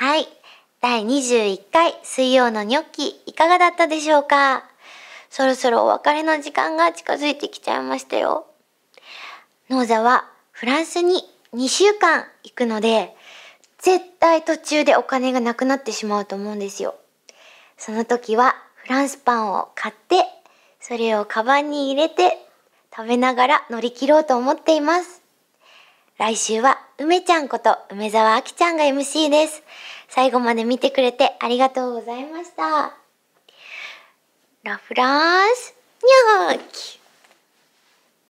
はい。第21回水曜のニョッキいかがだったでしょうかそろそろお別れの時間が近づいてきちゃいましたよ。ノーザはフランスに2週間行くので、絶対途中でお金がなくなってしまうと思うんですよ。その時はフランスパンを買って、それをカバンに入れて食べながら乗り切ろうと思っています。来週は梅ちゃんこと梅沢あきちゃんが MC です。最後まで見てくれてありがとうございました。ラフランス、ニゃーキ。